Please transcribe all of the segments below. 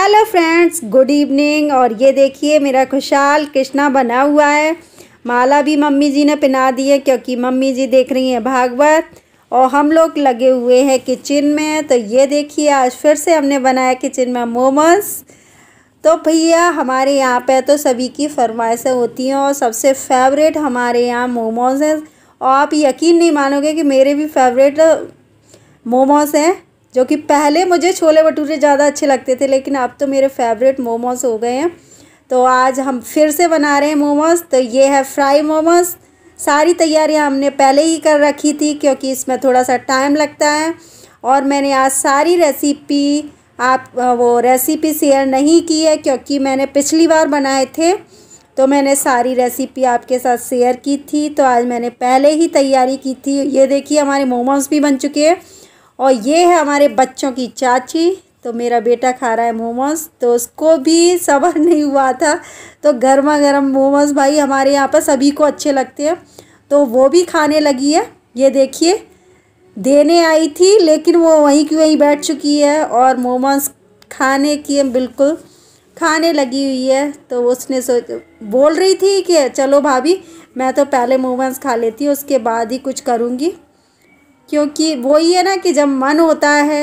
hello friends good evening और ये देखिए मेरा खुशहाल कृष्णा बना हुआ है माला भी मम्मी जी ने पहना दी है क्योंकि मम्मी जी देख रही हैं भागवत और हम लोग लगे हुए हैं किचन में तो ये देखिए आज फिर से हमने बनाया किचन में मोमोज तो भैया हमारे यहाँ पे तो सभी की फरमाइशें होती हैं और सबसे फेवरेट हमारे यहाँ मोमोज हैं और आप यकीन नहीं मानोगे कि मेरे भी फेवरेट मोमोज हैं जो कि पहले मुझे छोले भटूरे ज़्यादा अच्छे लगते थे लेकिन अब तो मेरे फेवरेट मोमोज हो गए हैं तो आज हम फिर से बना रहे हैं मोमोज तो ये है फ्राई मोमोज सारी तैयारियां हमने पहले ही कर रखी थी क्योंकि इसमें थोड़ा सा टाइम लगता है और मैंने आज सारी रेसिपी आप वो रेसिपी शेयर नहीं की है क्योंकि मैंने पिछली बार बनाए थे तो मैंने सारी रेसिपी आपके साथ शेयर की थी तो आज मैंने पहले ही तैयारी की थी ये देखिए हमारे मोमोज भी बन चुके हैं और ये है हमारे बच्चों की चाची तो मेरा बेटा खा रहा है मोमोज तो उसको भी सबर नहीं हुआ था तो गर्मा गर्म मोमोज भाई हमारे यहाँ पर सभी को अच्छे लगते हैं तो वो भी खाने लगी है ये देखिए देने आई थी लेकिन वो वहीं की वहीं बैठ चुकी है और मोमोज खाने की बिल्कुल खाने लगी हुई है तो उसने सोच बोल रही थी कि चलो भाभी मैं तो पहले मोमोज खा लेती हूँ उसके बाद ही कुछ करूँगी क्योंकि वो ही है ना कि जब मन होता है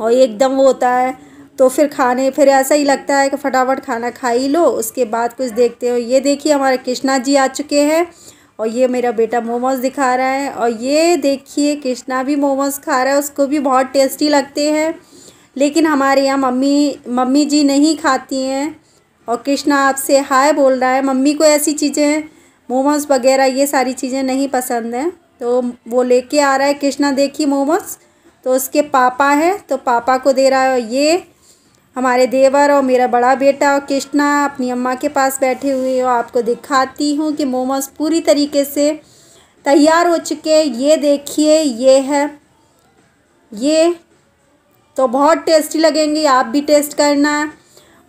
और एकदम वो होता है तो फिर खाने फिर ऐसा ही लगता है कि फटाफट खाना खा ही लो उसके बाद कुछ देखते हो ये देखिए हमारे कृष्णा जी आ चुके हैं और ये मेरा बेटा मोमोज दिखा रहा है और ये देखिए कृष्णा भी मोमोज खा रहा है उसको भी बहुत टेस्टी लगते हैं लेकिन हमारे यहाँ मम्मी मम्मी जी नहीं खाती हैं और कृष्णा आपसे हाय बोल रहा है मम्मी को ऐसी चीज़ें मोमोज वगैरह ये सारी चीज़ें नहीं पसंद हैं तो वो लेके आ रहा है कृष्णा देखी मोमोस तो उसके पापा है तो पापा को दे रहा है ये हमारे देवर और मेरा बड़ा बेटा और कृष्णा अपनी अम्मा के पास बैठे हुए और आपको दिखाती हूँ कि मोमोज पूरी तरीके से तैयार हो चुके ये देखिए ये है ये तो बहुत टेस्टी लगेंगे आप भी टेस्ट करना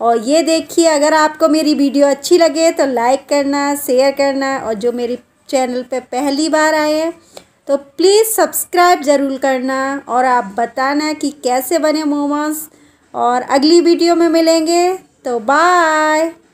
और ये देखिए अगर आपको मेरी वीडियो अच्छी लगे तो लाइक करना शेयर करना और जो मेरी चैनल पे पहली बार आए हैं तो प्लीज़ सब्सक्राइब ज़रूर करना और आप बताना कि कैसे बने मोमोज और अगली वीडियो में मिलेंगे तो बाय